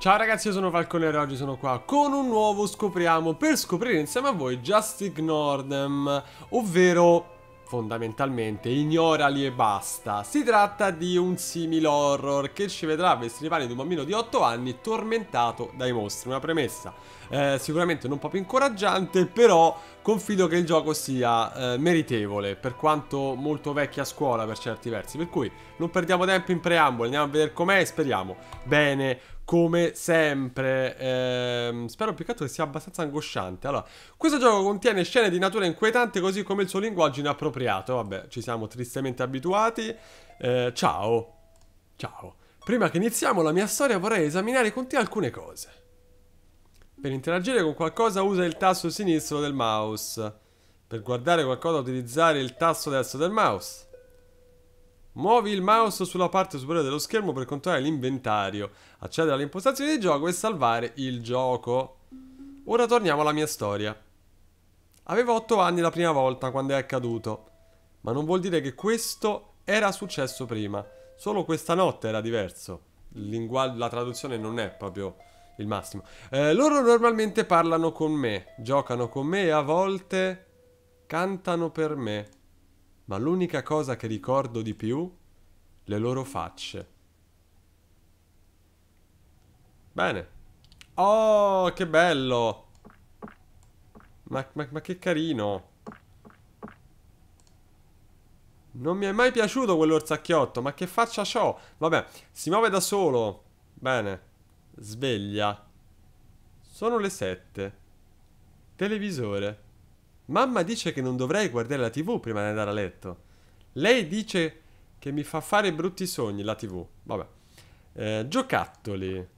Ciao ragazzi, io sono Falconero e oggi sono qua con un nuovo Scopriamo per scoprire insieme a voi Just Ignore Them, ovvero fondamentalmente ignorali e basta. Si tratta di un simile horror che ci vedrà vestire i panni di un bambino di 8 anni tormentato dai mostri, una premessa eh, sicuramente non proprio incoraggiante, però confido che il gioco sia eh, meritevole, per quanto molto vecchia scuola per certi versi. Per cui non perdiamo tempo in preambolo, andiamo a vedere com'è e speriamo bene come sempre. Ehm, spero più che altro che sia abbastanza angosciante. Allora, questo gioco contiene scene di natura inquietante così come il suo linguaggio inappropriato. Vabbè, ci siamo tristemente abituati. Eh, ciao. Ciao. Prima che iniziamo la mia storia vorrei esaminare con te alcune cose. Per interagire con qualcosa usa il tasto sinistro del mouse. Per guardare qualcosa utilizzare il tasto destro del mouse. Muovi il mouse sulla parte superiore dello schermo per controllare l'inventario, accedere alle impostazioni di gioco e salvare il gioco. Ora torniamo alla mia storia. Avevo 8 anni la prima volta quando è accaduto, ma non vuol dire che questo era successo prima, solo questa notte era diverso. la traduzione non è proprio il massimo. Eh, loro normalmente parlano con me, giocano con me e a volte cantano per me. Ma l'unica cosa che ricordo di più, le loro facce. Bene. Oh, che bello! Ma, ma, ma che carino! Non mi è mai piaciuto quell'orzacchiotto, ma che faccia ciò? Vabbè, si muove da solo. Bene. Sveglia. Sono le sette. Televisore. Mamma dice che non dovrei guardare la tv prima di andare a letto. Lei dice che mi fa fare brutti sogni la tv. Vabbè. Eh, giocattoli.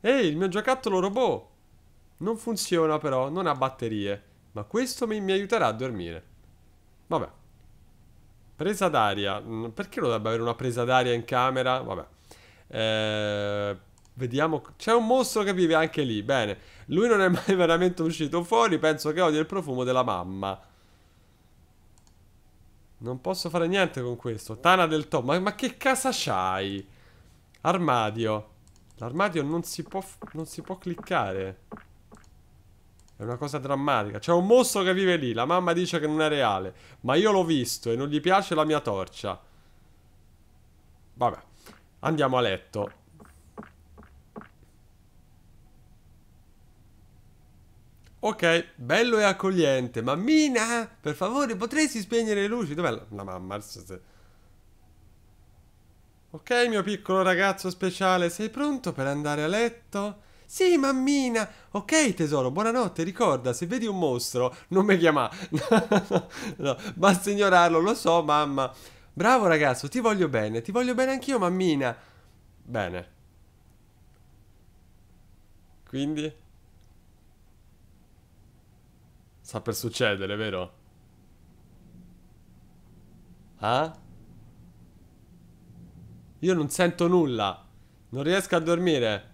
Ehi, il mio giocattolo robot. Non funziona però, non ha batterie. Ma questo mi, mi aiuterà a dormire. Vabbè. Presa d'aria. Mm, perché non dovrebbe avere una presa d'aria in camera? Vabbè. Eh, vediamo, c'è un mostro che vive anche lì, bene. Lui non è mai veramente uscito fuori, penso che odia il profumo della mamma. Non posso fare niente con questo. Tana del Tom, ma, ma che casa c'hai? Armadio. L'armadio non, si può... non si può cliccare. È una cosa drammatica. C'è un mostro che vive lì. La mamma dice che non è reale. Ma io l'ho visto e non gli piace la mia torcia. Vabbè. Andiamo a letto. Ok, bello e accogliente. Mammina, per favore, potresti spegnere le luci? Dov'è la, la mamma? Ok, mio piccolo ragazzo speciale, sei pronto per andare a letto? Sì, mammina. Ok, tesoro, buonanotte. Ricorda, se vedi un mostro, non mi chiama. no, basta ignorarlo, lo so, mamma. Bravo ragazzo, ti voglio bene, ti voglio bene anch'io, mammina. Bene. Quindi? Sta per succedere, vero? Ah? Io non sento nulla. Non riesco a dormire.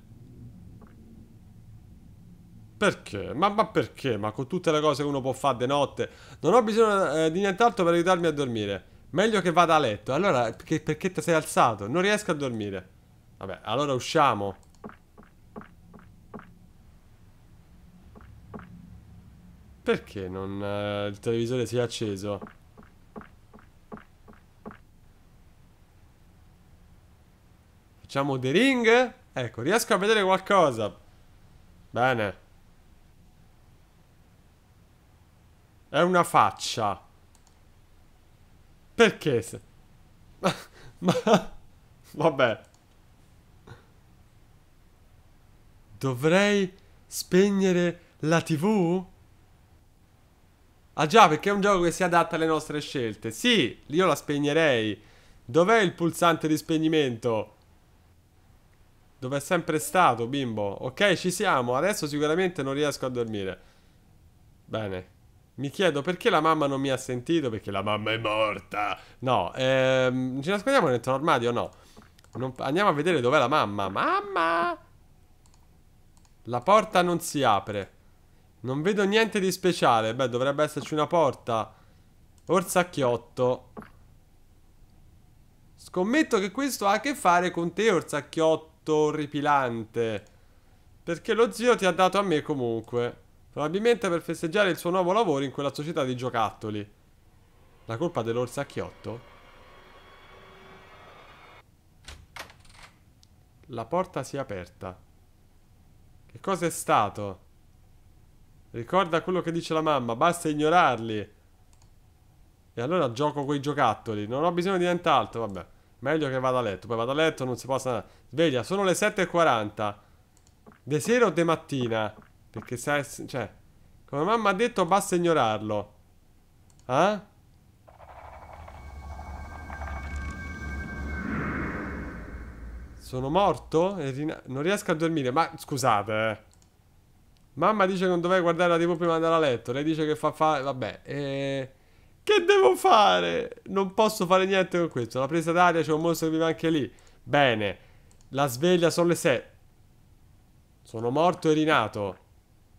Perché? Ma, ma, perché? Ma con tutte le cose che uno può fare di notte. Non ho bisogno eh, di nient'altro per aiutarmi a dormire. Meglio che vada a letto. Allora, perché, perché ti sei alzato? Non riesco a dormire. Vabbè, allora usciamo. Perché non eh, il televisore si è acceso? Facciamo The Ring? Ecco, riesco a vedere qualcosa. Bene. È una faccia. Perché se... Ma... ma... Vabbè. Dovrei spegnere la TV? Ah già, perché è un gioco che si adatta alle nostre scelte. Sì, io la spegnerei. Dov'è il pulsante di spegnimento? Dov'è sempre stato, bimbo? Ok, ci siamo. Adesso sicuramente non riesco a dormire. Bene. Mi chiedo perché la mamma non mi ha sentito, perché la mamma è morta. No, ehm, ci nascondiamo dentro l'armadio? No. Non, andiamo a vedere dov'è la mamma. Mamma! La porta non si apre. Non vedo niente di speciale. Beh, dovrebbe esserci una porta. Orsacchiotto. Scommetto che questo ha a che fare con te, orsacchiotto orripilante. Perché lo zio ti ha dato a me comunque. Probabilmente per festeggiare il suo nuovo lavoro in quella società di giocattoli. La colpa dell'orsacchiotto? La porta si è aperta. Che cosa è stato? Ricorda quello che dice la mamma, basta ignorarli. E allora gioco con i giocattoli, non ho bisogno di nient'altro, vabbè. Meglio che vada a letto, poi vado a letto, non si possa... Sveglia, sono le 7.40. De sera o de mattina? Perché sai, cioè, come mamma ha detto, basta ignorarlo. Eh? Sono morto? non riesco a dormire. Ma scusate, eh. Mamma dice che non dovrei guardare la TV prima di andare a letto. Lei dice che fa fare. Vabbè, eh... Che devo fare? Non posso fare niente con questo. La presa d'aria c'è un mostro che vive anche lì. Bene. La sveglia sono le 7. Sono morto e rinato.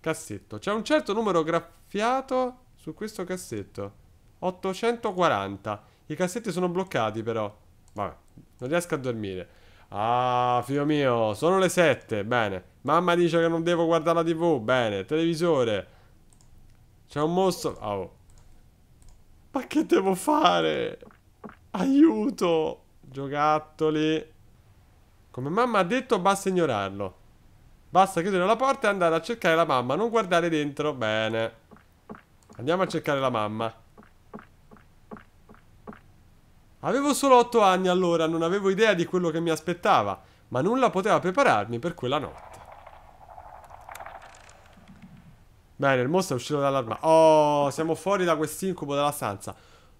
Cassetto. C'è un certo numero graffiato su questo cassetto. 840. I cassetti sono bloccati però. Vabbè, non riesco a dormire. Ah, figlio mio, sono le 7. Bene. Mamma dice che non devo guardare la TV. Bene, televisore. C'è un mostro. Oh. Ma che devo fare? Aiuto! Giocattoli. Come mamma ha detto, basta ignorarlo. Basta chiudere la porta e andare a cercare la mamma. Non guardare dentro. Bene. Andiamo a cercare la mamma. Avevo solo otto anni allora, non avevo idea di quello che mi aspettava, ma nulla poteva prepararmi per quella notte. Bene, il mostro è uscito dall'armadio Oh, siamo fuori da quest'incubo della stanza.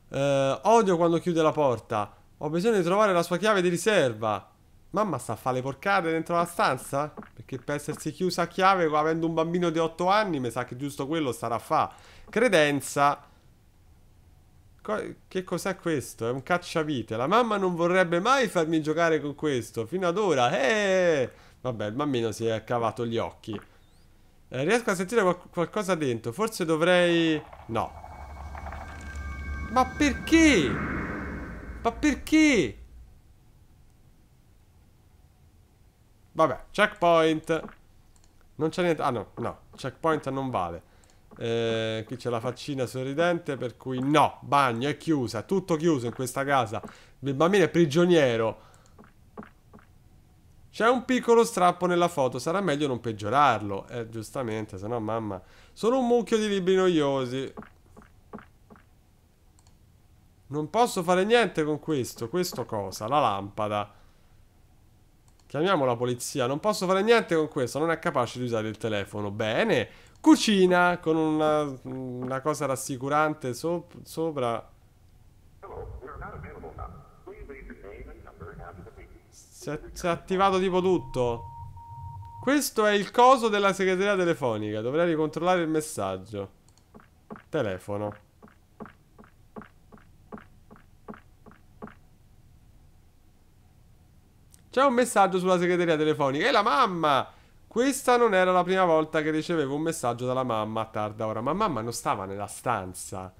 Eh, odio quando chiude la porta. Ho bisogno di trovare la sua chiave di riserva. Mamma sta a fare le porcate dentro la stanza? Perché per essersi chiusa a chiave avendo un bambino di 8 anni mi sa che giusto quello starà a fa. Credenza. Co che cos'è questo? È un cacciavite. La mamma non vorrebbe mai farmi giocare con questo. Fino ad ora. Eh! Vabbè, il bambino si è cavato gli occhi. Eh, riesco a sentire qual qualcosa dentro. Forse dovrei... No. Ma perché? Ma perché? Vabbè, checkpoint. Non c'è niente... Ah no, no, checkpoint non vale. Eh, qui c'è la faccina sorridente per cui no, bagno è chiusa, tutto chiuso in questa casa. Il bambino è prigioniero. C'è un piccolo strappo nella foto, sarà meglio non peggiorarlo. Eh, giustamente, se no mamma... Sono un mucchio di libri noiosi. Non posso fare niente con questo. Questo cosa? La lampada. Chiamiamo la polizia. Non posso fare niente con questo. Non è capace di usare il telefono. Bene. Cucina con una, una cosa rassicurante sop sopra. Si è, si è attivato tipo tutto. Questo è il coso della segreteria telefonica. Dovrei ricontrollare il messaggio. Telefono. C'è un messaggio sulla segreteria telefonica. E la mamma! Questa non era la prima volta che ricevevo un messaggio dalla mamma a tarda ora. Ma mamma non stava nella stanza.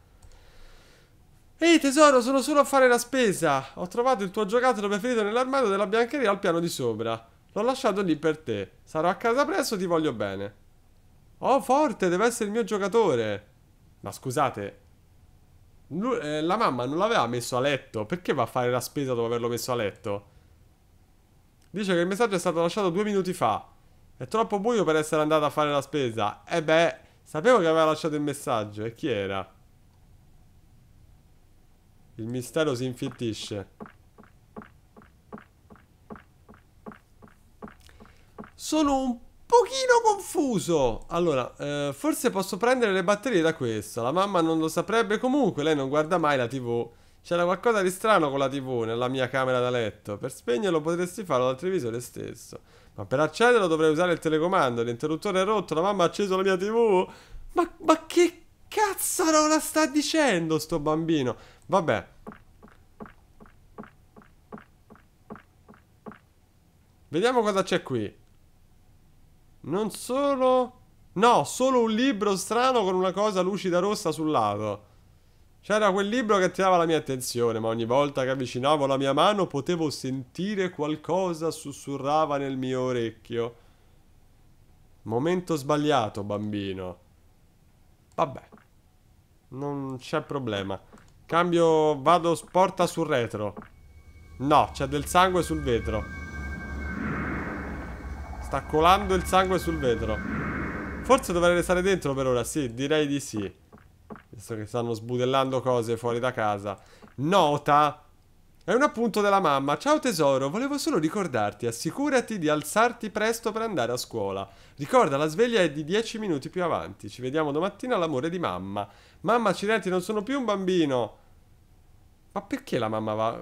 Ehi tesoro, sono solo a fare la spesa. Ho trovato il tuo giocattolo preferito nell'armadio della biancheria al piano di sopra. L'ho lasciato lì per te. Sarò a casa presto, ti voglio bene. Oh, forte, deve essere il mio giocatore. Ma scusate. Eh, la mamma non l'aveva messo a letto. Perché va a fare la spesa dopo averlo messo a letto? Dice che il messaggio è stato lasciato due minuti fa. È troppo buio per essere andata a fare la spesa. E beh, sapevo che aveva lasciato il messaggio. E chi era? Il mistero si infittisce. Sono un pochino confuso. Allora, eh, forse posso prendere le batterie da questo. La mamma non lo saprebbe comunque. Lei non guarda mai la tv. C'era qualcosa di strano con la TV nella mia camera da letto. Per spegnerlo potresti farlo dal televisore stesso. Ma per accenderlo dovrei usare il telecomando. L'interruttore è rotto, la mamma ha acceso la mia TV. Ma, ma che la sta dicendo sto bambino? Vabbè. Vediamo cosa c'è qui. Non solo... No, solo un libro strano con una cosa lucida rossa sul lato. C'era quel libro che attirava la mia attenzione, ma ogni volta che avvicinavo la mia mano potevo sentire qualcosa sussurrava nel mio orecchio. Momento sbagliato, bambino. Vabbè. Non c'è problema. Cambio, vado sporta sul retro. No, c'è del sangue sul vetro. Sta colando il sangue sul vetro. Forse dovrei restare dentro per ora, sì, direi di sì visto che stanno sbudellando cose fuori da casa. Nota! È un appunto della mamma. Ciao tesoro, volevo solo ricordarti, assicurati di alzarti presto per andare a scuola. Ricorda, la sveglia è di 10 minuti più avanti. Ci vediamo domattina all'amore di mamma. Mamma, accidenti, non sono più un bambino. Ma perché la mamma va...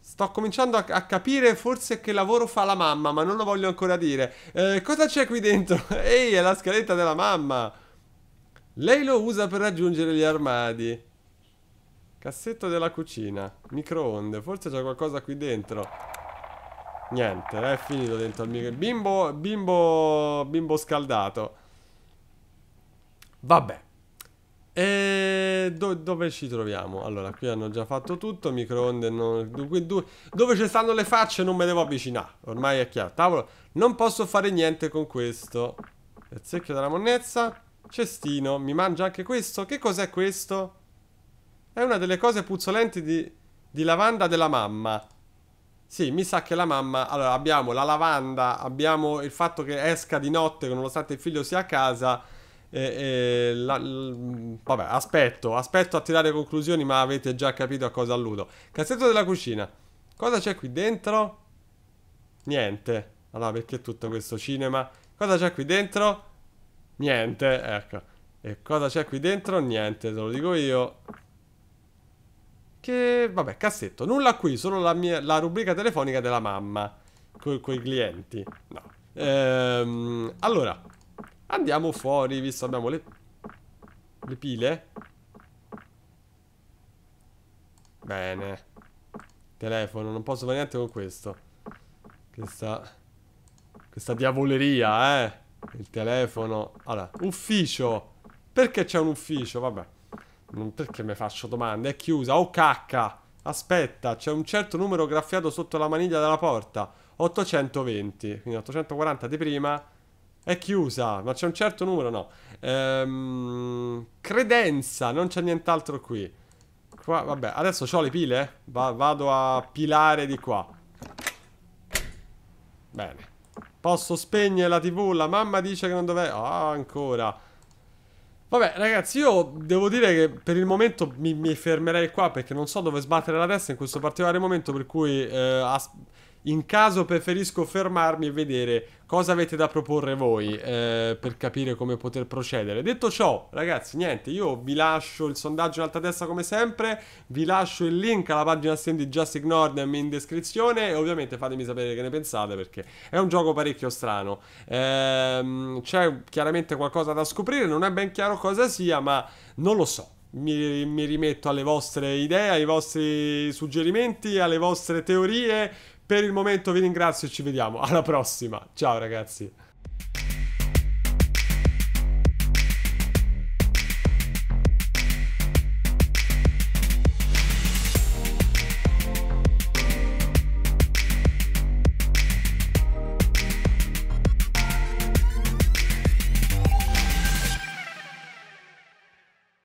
Sto cominciando a, a, capire forse che lavoro fa la mamma, ma non lo voglio ancora dire. Eh, cosa c'è qui dentro? Ehi, è la scaletta della mamma. Lei lo usa per raggiungere gli armadi. Cassetto della cucina. Microonde. Forse c'è qualcosa qui dentro. Niente, è finito dentro il micro... Bimbo, bimbo, bimbo scaldato. Vabbè. E do, dove ci troviamo? Allora, qui hanno già fatto tutto, microonde non... Dove ci stanno le facce non me devo avvicinare, ormai è chiaro. Tavolo, non posso fare niente con questo. Il secchio della monnezza. Cestino, mi mangia anche questo? Che cos'è questo? È una delle cose puzzolenti di, di lavanda della mamma. Sì, mi sa che la mamma... Allora, abbiamo la lavanda, abbiamo il fatto che esca di notte nonostante il figlio sia a casa... E, e, la, l, vabbè, aspetto, aspetto a tirare conclusioni, ma avete già capito a cosa alludo. Cassetto della cucina. Cosa c'è qui dentro? Niente. Allora, perché tutto questo cinema? Cosa c'è qui dentro? Niente, ecco. E cosa c'è qui dentro? Niente, te lo dico io. Che, vabbè, cassetto. Nulla qui, solo la, mia, la rubrica telefonica della mamma. Con i clienti. No. Ehm, allora, andiamo fuori, visto abbiamo le, le pile. Bene. Telefono, non posso fare niente con questo. Questa... Questa diavoleria, eh il telefono. Allora, ufficio. Perché c'è un ufficio? Vabbè. Non perché mi faccio domande. È chiusa. Oh cacca. Aspetta, c'è un certo numero graffiato sotto la maniglia della porta. 820. Quindi 840 di prima. È chiusa, ma c'è un certo numero, no. Ehm, credenza, non c'è nient'altro qui. Qua, vabbè, adesso ho le pile. Va, vado a pilare di qua. Bene. Posso spegnere la tv? La mamma dice che non dov'è. Ah, ancora. Vabbè, ragazzi, io devo dire che per il momento mi, mi, fermerei qua perché non so dove sbattere la testa in questo particolare momento, per cui... Eh, in caso preferisco fermarmi e vedere cosa avete da proporre voi eh, per capire come poter procedere. Detto ciò, ragazzi, niente, io vi lascio il sondaggio in alta testa come sempre, vi lascio il link alla pagina Steam di Just Ignored in descrizione e ovviamente fatemi sapere che ne pensate perché è un gioco parecchio strano. Ehm, c'è chiaramente qualcosa da scoprire, non è ben chiaro cosa sia, ma non lo so. Mi, mi rimetto alle vostre idee, ai vostri suggerimenti, alle vostre teorie per il momento vi ringrazio e ci vediamo alla prossima. Ciao ragazzi.